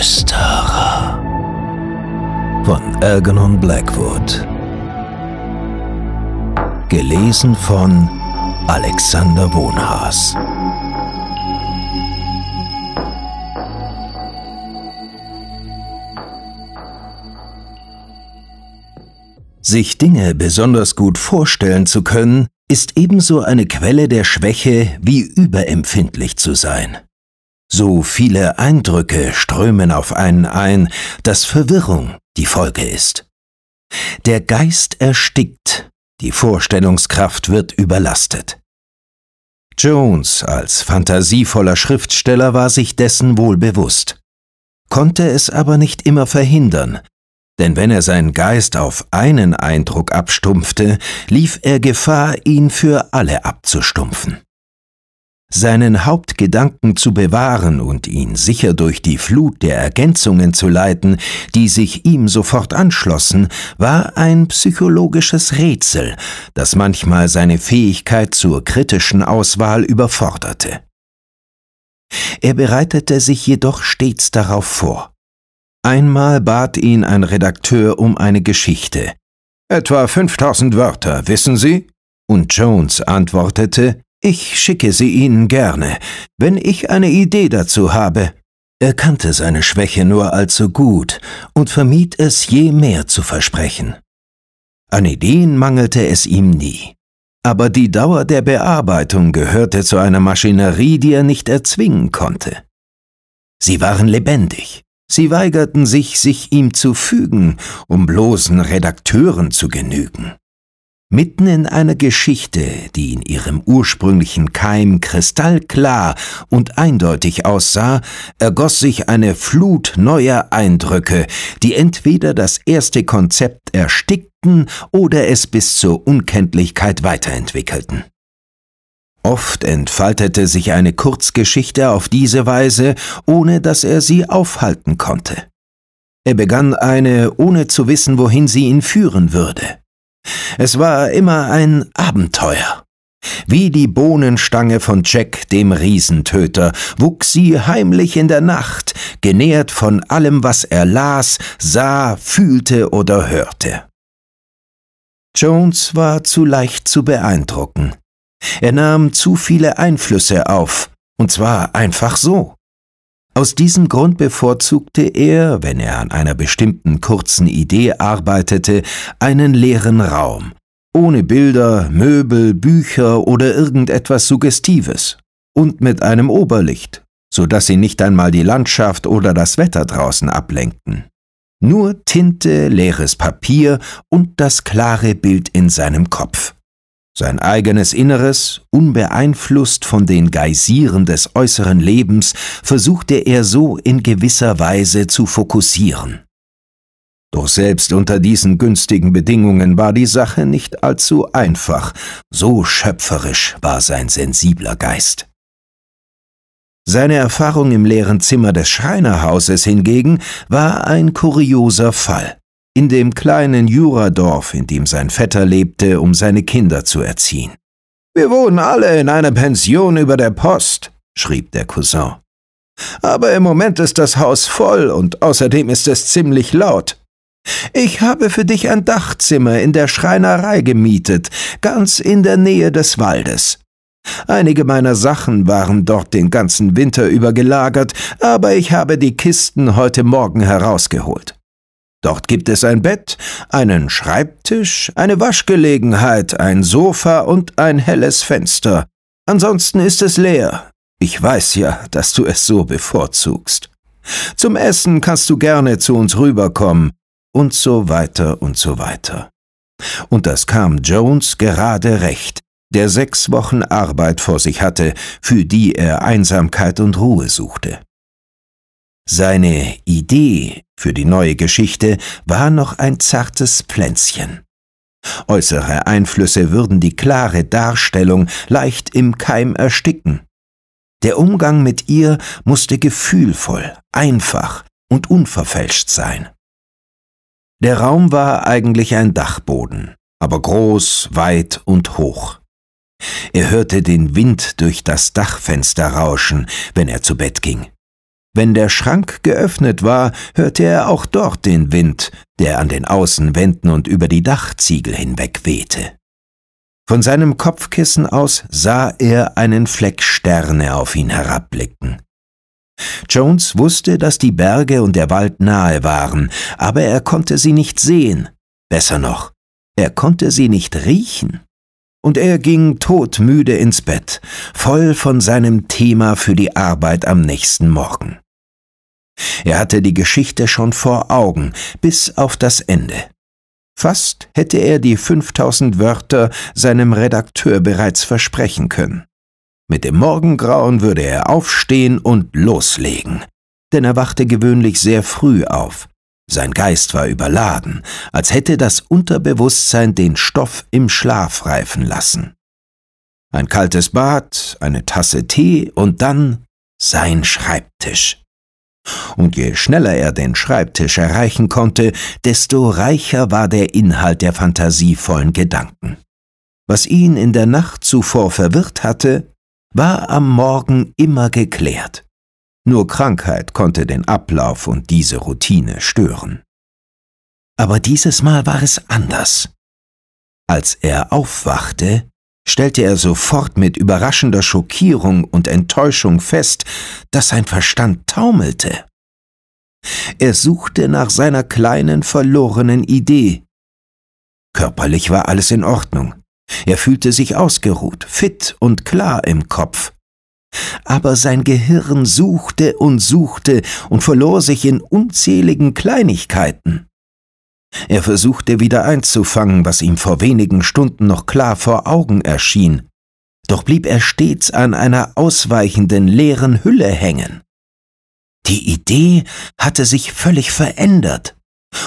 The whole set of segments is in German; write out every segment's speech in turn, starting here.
Flüsterer von Algernon Blackwood. Gelesen von Alexander Wohnhaas. Sich Dinge besonders gut vorstellen zu können, ist ebenso eine Quelle der Schwäche wie überempfindlich zu sein. So viele Eindrücke strömen auf einen ein, dass Verwirrung die Folge ist. Der Geist erstickt, die Vorstellungskraft wird überlastet. Jones als fantasievoller Schriftsteller war sich dessen wohl bewusst, konnte es aber nicht immer verhindern, denn wenn er seinen Geist auf einen Eindruck abstumpfte, lief er Gefahr, ihn für alle abzustumpfen seinen Hauptgedanken zu bewahren und ihn sicher durch die Flut der Ergänzungen zu leiten, die sich ihm sofort anschlossen, war ein psychologisches Rätsel, das manchmal seine Fähigkeit zur kritischen Auswahl überforderte. Er bereitete sich jedoch stets darauf vor. Einmal bat ihn ein Redakteur um eine Geschichte. Etwa 5000 Wörter, wissen Sie? Und Jones antwortete, ich schicke sie Ihnen gerne, wenn ich eine Idee dazu habe. Er kannte seine Schwäche nur allzu gut und vermied es, je mehr zu versprechen. An Ideen mangelte es ihm nie. Aber die Dauer der Bearbeitung gehörte zu einer Maschinerie, die er nicht erzwingen konnte. Sie waren lebendig. Sie weigerten sich, sich ihm zu fügen, um bloßen Redakteuren zu genügen. Mitten in einer Geschichte, die in ihrem ursprünglichen Keim kristallklar und eindeutig aussah, ergoss sich eine Flut neuer Eindrücke, die entweder das erste Konzept erstickten oder es bis zur Unkenntlichkeit weiterentwickelten. Oft entfaltete sich eine Kurzgeschichte auf diese Weise, ohne dass er sie aufhalten konnte. Er begann eine, ohne zu wissen, wohin sie ihn führen würde. Es war immer ein Abenteuer. Wie die Bohnenstange von Jack, dem Riesentöter, wuchs sie heimlich in der Nacht, genährt von allem, was er las, sah, fühlte oder hörte. Jones war zu leicht zu beeindrucken. Er nahm zu viele Einflüsse auf, und zwar einfach so. Aus diesem Grund bevorzugte er, wenn er an einer bestimmten kurzen Idee arbeitete, einen leeren Raum, ohne Bilder, Möbel, Bücher oder irgendetwas Suggestives und mit einem Oberlicht, so dass sie nicht einmal die Landschaft oder das Wetter draußen ablenkten. Nur Tinte, leeres Papier und das klare Bild in seinem Kopf. Sein eigenes Inneres, unbeeinflusst von den Geysiren des äußeren Lebens, versuchte er so in gewisser Weise zu fokussieren. Doch selbst unter diesen günstigen Bedingungen war die Sache nicht allzu einfach, so schöpferisch war sein sensibler Geist. Seine Erfahrung im leeren Zimmer des Schreinerhauses hingegen war ein kurioser Fall in dem kleinen Juradorf, in dem sein Vetter lebte, um seine Kinder zu erziehen. Wir wohnen alle in einer Pension über der Post, schrieb der Cousin. Aber im Moment ist das Haus voll und außerdem ist es ziemlich laut. Ich habe für dich ein Dachzimmer in der Schreinerei gemietet, ganz in der Nähe des Waldes. Einige meiner Sachen waren dort den ganzen Winter über gelagert, aber ich habe die Kisten heute Morgen herausgeholt. Dort gibt es ein Bett, einen Schreibtisch, eine Waschgelegenheit, ein Sofa und ein helles Fenster. Ansonsten ist es leer. Ich weiß ja, dass du es so bevorzugst. Zum Essen kannst du gerne zu uns rüberkommen. Und so weiter und so weiter. Und das kam Jones gerade recht, der sechs Wochen Arbeit vor sich hatte, für die er Einsamkeit und Ruhe suchte. Seine Idee für die neue Geschichte war noch ein zartes Plänzchen. Äußere Einflüsse würden die klare Darstellung leicht im Keim ersticken. Der Umgang mit ihr musste gefühlvoll, einfach und unverfälscht sein. Der Raum war eigentlich ein Dachboden, aber groß, weit und hoch. Er hörte den Wind durch das Dachfenster rauschen, wenn er zu Bett ging. Wenn der Schrank geöffnet war, hörte er auch dort den Wind, der an den Außenwänden und über die Dachziegel hinweg wehte. Von seinem Kopfkissen aus sah er einen Fleck Sterne auf ihn herabblicken. Jones wusste, dass die Berge und der Wald nahe waren, aber er konnte sie nicht sehen. Besser noch, er konnte sie nicht riechen. Und er ging todmüde ins Bett, voll von seinem Thema für die Arbeit am nächsten Morgen. Er hatte die Geschichte schon vor Augen, bis auf das Ende. Fast hätte er die 5000 Wörter seinem Redakteur bereits versprechen können. Mit dem Morgengrauen würde er aufstehen und loslegen, denn er wachte gewöhnlich sehr früh auf, sein Geist war überladen, als hätte das Unterbewusstsein den Stoff im Schlaf reifen lassen. Ein kaltes Bad, eine Tasse Tee und dann sein Schreibtisch. Und je schneller er den Schreibtisch erreichen konnte, desto reicher war der Inhalt der fantasievollen Gedanken. Was ihn in der Nacht zuvor verwirrt hatte, war am Morgen immer geklärt. Nur Krankheit konnte den Ablauf und diese Routine stören. Aber dieses Mal war es anders. Als er aufwachte, stellte er sofort mit überraschender Schockierung und Enttäuschung fest, dass sein Verstand taumelte. Er suchte nach seiner kleinen verlorenen Idee. Körperlich war alles in Ordnung. Er fühlte sich ausgeruht, fit und klar im Kopf. Aber sein Gehirn suchte und suchte und verlor sich in unzähligen Kleinigkeiten. Er versuchte wieder einzufangen, was ihm vor wenigen Stunden noch klar vor Augen erschien, doch blieb er stets an einer ausweichenden leeren Hülle hängen. Die Idee hatte sich völlig verändert,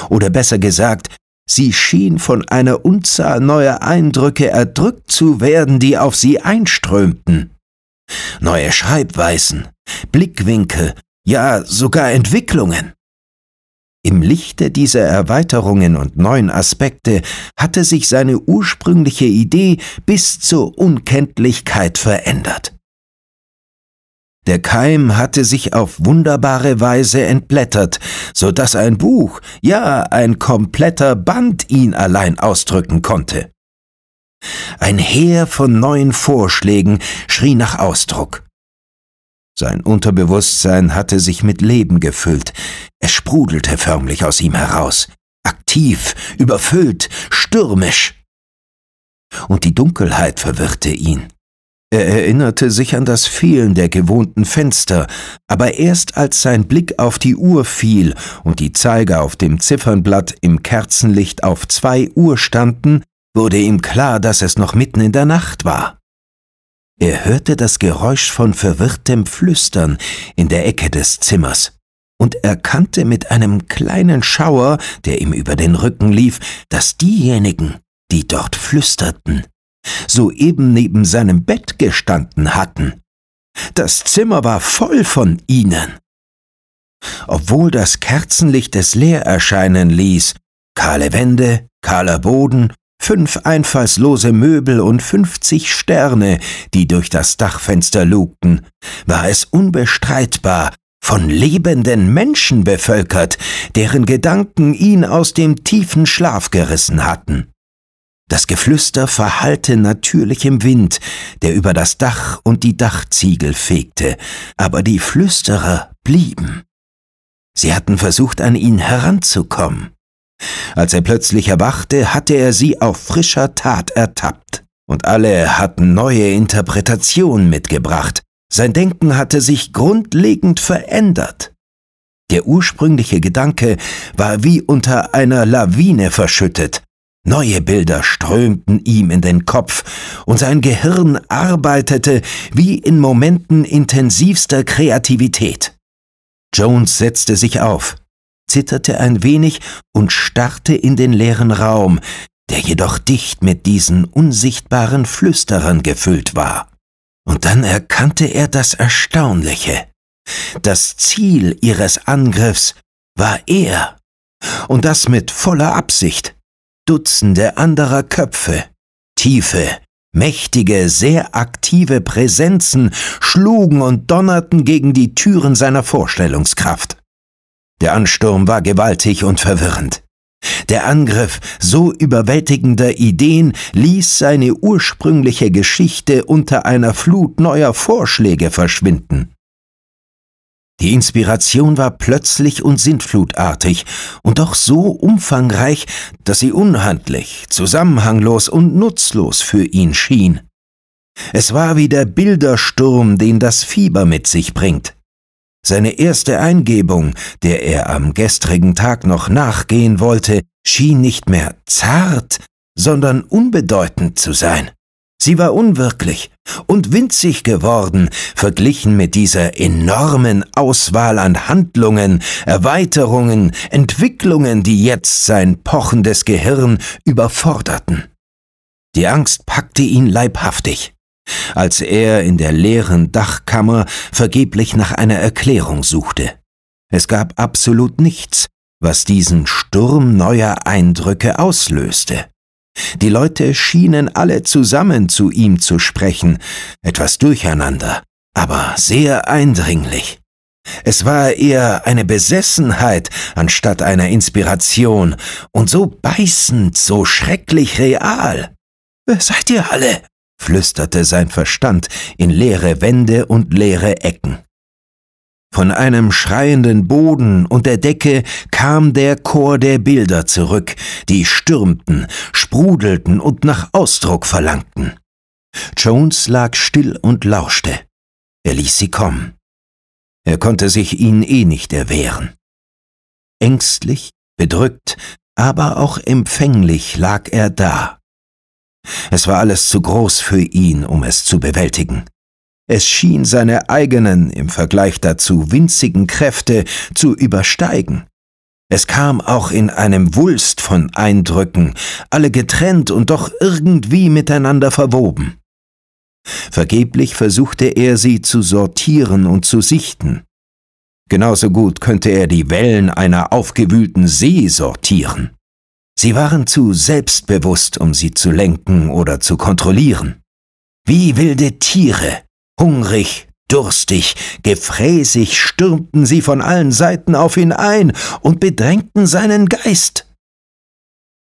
oder besser gesagt, sie schien von einer Unzahl neuer Eindrücke erdrückt zu werden, die auf sie einströmten neue Schreibweisen, Blickwinkel, ja sogar Entwicklungen. Im Lichte dieser Erweiterungen und neuen Aspekte hatte sich seine ursprüngliche Idee bis zur Unkenntlichkeit verändert. Der Keim hatte sich auf wunderbare Weise entblättert, so dass ein Buch, ja ein kompletter Band ihn allein ausdrücken konnte. Ein Heer von neuen Vorschlägen schrie nach Ausdruck. Sein Unterbewusstsein hatte sich mit Leben gefüllt. Es sprudelte förmlich aus ihm heraus. Aktiv, überfüllt, stürmisch. Und die Dunkelheit verwirrte ihn. Er erinnerte sich an das Fehlen der gewohnten Fenster, aber erst als sein Blick auf die Uhr fiel und die Zeiger auf dem Ziffernblatt im Kerzenlicht auf zwei Uhr standen, wurde ihm klar, dass es noch mitten in der Nacht war. Er hörte das Geräusch von verwirrtem Flüstern in der Ecke des Zimmers und erkannte mit einem kleinen Schauer, der ihm über den Rücken lief, dass diejenigen, die dort flüsterten, soeben neben seinem Bett gestanden hatten. Das Zimmer war voll von ihnen. Obwohl das Kerzenlicht es leer erscheinen ließ, kahle Wände, kahler Boden fünf einfallslose Möbel und fünfzig Sterne, die durch das Dachfenster lugten, war es unbestreitbar, von lebenden Menschen bevölkert, deren Gedanken ihn aus dem tiefen Schlaf gerissen hatten. Das Geflüster verhallte natürlich im Wind, der über das Dach und die Dachziegel fegte, aber die Flüsterer blieben. Sie hatten versucht, an ihn heranzukommen. Als er plötzlich erwachte, hatte er sie auf frischer Tat ertappt. Und alle hatten neue Interpretationen mitgebracht. Sein Denken hatte sich grundlegend verändert. Der ursprüngliche Gedanke war wie unter einer Lawine verschüttet. Neue Bilder strömten ihm in den Kopf und sein Gehirn arbeitete wie in Momenten intensivster Kreativität. Jones setzte sich auf, zitterte ein wenig und starrte in den leeren Raum, der jedoch dicht mit diesen unsichtbaren Flüsterern gefüllt war. Und dann erkannte er das Erstaunliche. Das Ziel ihres Angriffs war er. Und das mit voller Absicht. Dutzende anderer Köpfe, tiefe, mächtige, sehr aktive Präsenzen schlugen und donnerten gegen die Türen seiner Vorstellungskraft. Der Ansturm war gewaltig und verwirrend. Der Angriff so überwältigender Ideen ließ seine ursprüngliche Geschichte unter einer Flut neuer Vorschläge verschwinden. Die Inspiration war plötzlich und sintflutartig und doch so umfangreich, dass sie unhandlich, zusammenhanglos und nutzlos für ihn schien. Es war wie der Bildersturm, den das Fieber mit sich bringt. Seine erste Eingebung, der er am gestrigen Tag noch nachgehen wollte, schien nicht mehr zart, sondern unbedeutend zu sein. Sie war unwirklich und winzig geworden, verglichen mit dieser enormen Auswahl an Handlungen, Erweiterungen, Entwicklungen, die jetzt sein pochendes Gehirn überforderten. Die Angst packte ihn leibhaftig als er in der leeren Dachkammer vergeblich nach einer Erklärung suchte. Es gab absolut nichts, was diesen Sturm neuer Eindrücke auslöste. Die Leute schienen alle zusammen zu ihm zu sprechen, etwas durcheinander, aber sehr eindringlich. Es war eher eine Besessenheit anstatt einer Inspiration und so beißend, so schrecklich real. Wer seid ihr alle? flüsterte sein Verstand in leere Wände und leere Ecken. Von einem schreienden Boden und der Decke kam der Chor der Bilder zurück, die stürmten, sprudelten und nach Ausdruck verlangten. Jones lag still und lauschte. Er ließ sie kommen. Er konnte sich ihnen eh nicht erwehren. Ängstlich, bedrückt, aber auch empfänglich lag er da, es war alles zu groß für ihn, um es zu bewältigen. Es schien seine eigenen, im Vergleich dazu winzigen Kräfte zu übersteigen. Es kam auch in einem Wulst von Eindrücken, alle getrennt und doch irgendwie miteinander verwoben. Vergeblich versuchte er sie zu sortieren und zu sichten. Genauso gut könnte er die Wellen einer aufgewühlten See sortieren. Sie waren zu selbstbewusst, um sie zu lenken oder zu kontrollieren. Wie wilde Tiere, hungrig, durstig, gefräßig stürmten sie von allen Seiten auf ihn ein und bedrängten seinen Geist.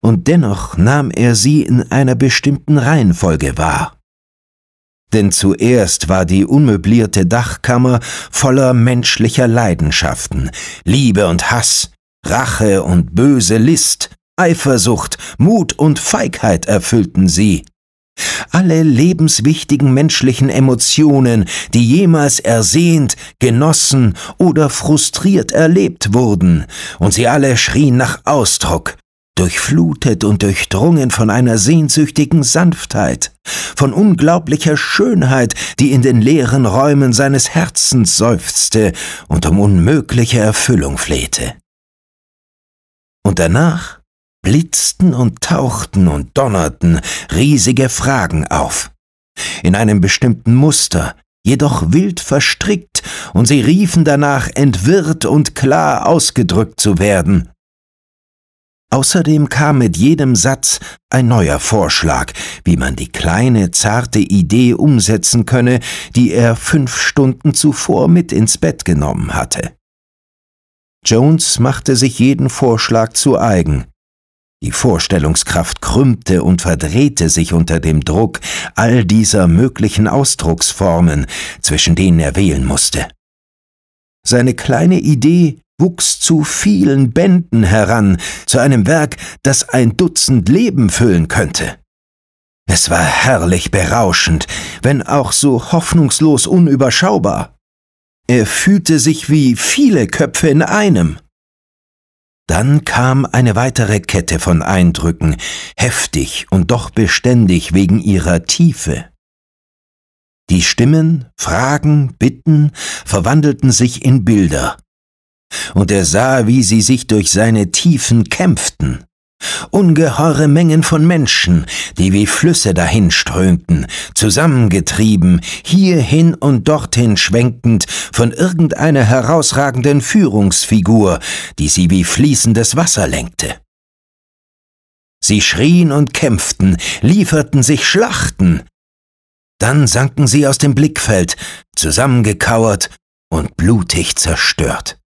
Und dennoch nahm er sie in einer bestimmten Reihenfolge wahr. Denn zuerst war die unmöblierte Dachkammer voller menschlicher Leidenschaften, Liebe und Hass, Rache und böse List, Eifersucht, Mut und Feigheit erfüllten sie. Alle lebenswichtigen menschlichen Emotionen, die jemals ersehnt, genossen oder frustriert erlebt wurden, und sie alle schrien nach Ausdruck, durchflutet und durchdrungen von einer sehnsüchtigen Sanftheit, von unglaublicher Schönheit, die in den leeren Räumen seines Herzens seufzte und um unmögliche Erfüllung flehte. Und danach blitzten und tauchten und donnerten riesige Fragen auf. In einem bestimmten Muster, jedoch wild verstrickt, und sie riefen danach, entwirrt und klar ausgedrückt zu werden. Außerdem kam mit jedem Satz ein neuer Vorschlag, wie man die kleine, zarte Idee umsetzen könne, die er fünf Stunden zuvor mit ins Bett genommen hatte. Jones machte sich jeden Vorschlag zu eigen, die Vorstellungskraft krümmte und verdrehte sich unter dem Druck all dieser möglichen Ausdrucksformen, zwischen denen er wählen musste. Seine kleine Idee wuchs zu vielen Bänden heran, zu einem Werk, das ein Dutzend Leben füllen könnte. Es war herrlich berauschend, wenn auch so hoffnungslos unüberschaubar. Er fühlte sich wie viele Köpfe in einem. Dann kam eine weitere Kette von Eindrücken, heftig und doch beständig wegen ihrer Tiefe. Die Stimmen, Fragen, Bitten verwandelten sich in Bilder, und er sah, wie sie sich durch seine Tiefen kämpften. Ungeheure Mengen von Menschen, die wie Flüsse dahinströmten, zusammengetrieben, hierhin und dorthin schwenkend von irgendeiner herausragenden Führungsfigur, die sie wie fließendes Wasser lenkte. Sie schrien und kämpften, lieferten sich Schlachten. Dann sanken sie aus dem Blickfeld, zusammengekauert und blutig zerstört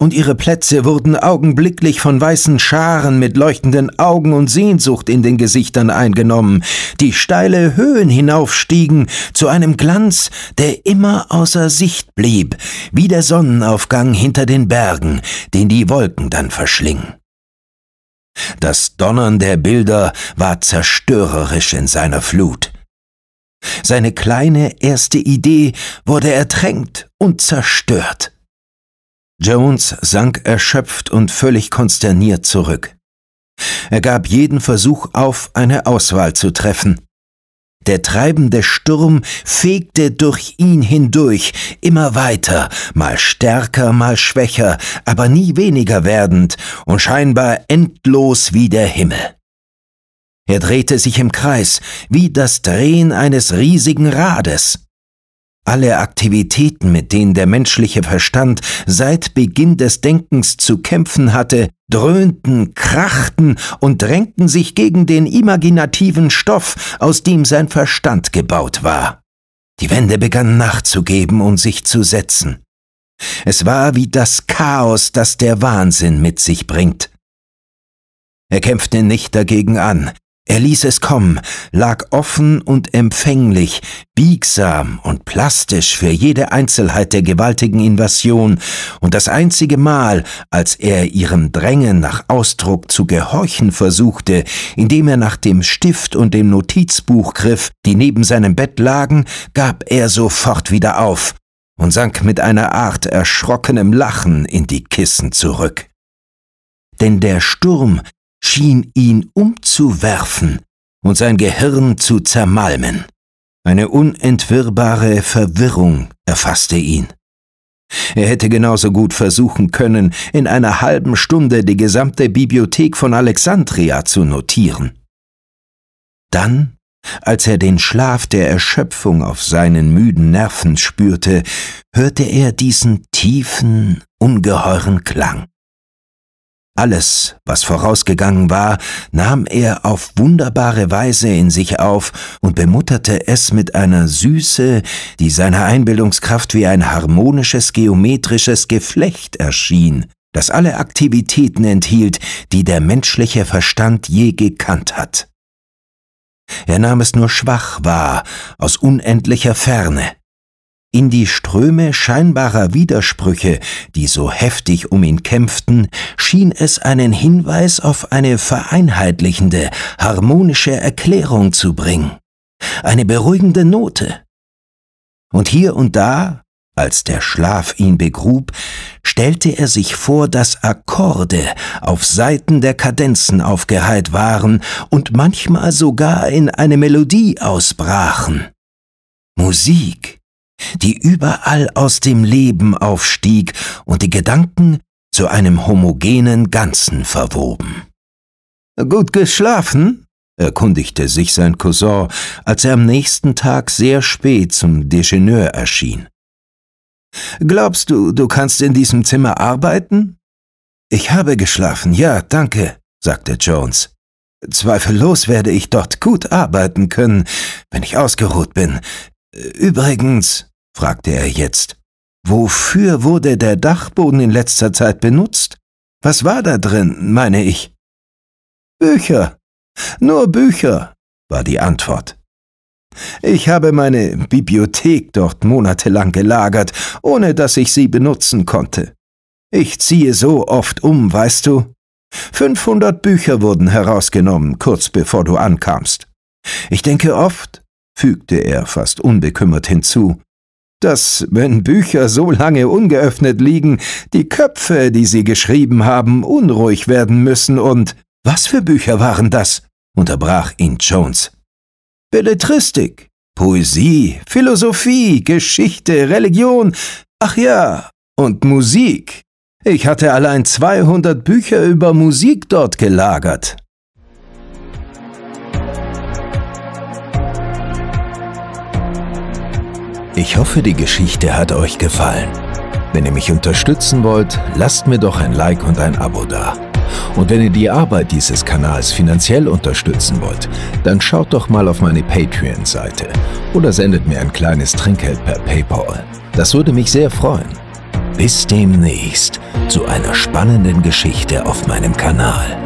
und ihre Plätze wurden augenblicklich von weißen Scharen mit leuchtenden Augen und Sehnsucht in den Gesichtern eingenommen, die steile Höhen hinaufstiegen zu einem Glanz, der immer außer Sicht blieb, wie der Sonnenaufgang hinter den Bergen, den die Wolken dann verschlingen. Das Donnern der Bilder war zerstörerisch in seiner Flut. Seine kleine erste Idee wurde ertränkt und zerstört. Jones sank erschöpft und völlig konsterniert zurück. Er gab jeden Versuch auf, eine Auswahl zu treffen. Der treibende Sturm fegte durch ihn hindurch, immer weiter, mal stärker, mal schwächer, aber nie weniger werdend und scheinbar endlos wie der Himmel. Er drehte sich im Kreis, wie das Drehen eines riesigen Rades alle Aktivitäten, mit denen der menschliche Verstand seit Beginn des Denkens zu kämpfen hatte, dröhnten, krachten und drängten sich gegen den imaginativen Stoff, aus dem sein Verstand gebaut war. Die Wände begannen nachzugeben und sich zu setzen. Es war wie das Chaos, das der Wahnsinn mit sich bringt. Er kämpfte nicht dagegen an, er ließ es kommen, lag offen und empfänglich, biegsam und plastisch für jede Einzelheit der gewaltigen Invasion, und das einzige Mal, als er ihrem Drängen nach Ausdruck zu gehorchen versuchte, indem er nach dem Stift und dem Notizbuch griff, die neben seinem Bett lagen, gab er sofort wieder auf und sank mit einer Art erschrockenem Lachen in die Kissen zurück denn der Sturm, schien ihn umzuwerfen und sein Gehirn zu zermalmen. Eine unentwirrbare Verwirrung erfasste ihn. Er hätte genauso gut versuchen können, in einer halben Stunde die gesamte Bibliothek von Alexandria zu notieren. Dann, als er den Schlaf der Erschöpfung auf seinen müden Nerven spürte, hörte er diesen tiefen, ungeheuren Klang. Alles, was vorausgegangen war, nahm er auf wunderbare Weise in sich auf und bemutterte es mit einer Süße, die seiner Einbildungskraft wie ein harmonisches geometrisches Geflecht erschien, das alle Aktivitäten enthielt, die der menschliche Verstand je gekannt hat. Er nahm es nur schwach wahr, aus unendlicher Ferne, in die Ströme scheinbarer Widersprüche, die so heftig um ihn kämpften, schien es einen Hinweis auf eine vereinheitlichende, harmonische Erklärung zu bringen, eine beruhigende Note. Und hier und da, als der Schlaf ihn begrub, stellte er sich vor, dass Akkorde auf Seiten der Kadenzen aufgeheilt waren und manchmal sogar in eine Melodie ausbrachen. Musik die überall aus dem Leben aufstieg und die Gedanken zu einem homogenen Ganzen verwoben. Gut geschlafen? erkundigte sich sein Cousin, als er am nächsten Tag sehr spät zum Dejeuner erschien. Glaubst du, du kannst in diesem Zimmer arbeiten? Ich habe geschlafen, ja, danke, sagte Jones. Zweifellos werde ich dort gut arbeiten können, wenn ich ausgeruht bin. Übrigens, fragte er jetzt, wofür wurde der Dachboden in letzter Zeit benutzt? Was war da drin, meine ich? Bücher. Nur Bücher, war die Antwort. Ich habe meine Bibliothek dort monatelang gelagert, ohne dass ich sie benutzen konnte. Ich ziehe so oft um, weißt du? 500 Bücher wurden herausgenommen, kurz bevor du ankamst. Ich denke oft, fügte er fast unbekümmert hinzu, dass, wenn Bücher so lange ungeöffnet liegen, die Köpfe, die sie geschrieben haben, unruhig werden müssen und was für Bücher waren das? unterbrach ihn Jones. Belletristik, Poesie, Philosophie, Geschichte, Religion, ach ja, und Musik. Ich hatte allein 200 Bücher über Musik dort gelagert. Ich hoffe, die Geschichte hat euch gefallen. Wenn ihr mich unterstützen wollt, lasst mir doch ein Like und ein Abo da. Und wenn ihr die Arbeit dieses Kanals finanziell unterstützen wollt, dann schaut doch mal auf meine Patreon-Seite oder sendet mir ein kleines Trinkgeld per PayPal. Das würde mich sehr freuen. Bis demnächst zu einer spannenden Geschichte auf meinem Kanal.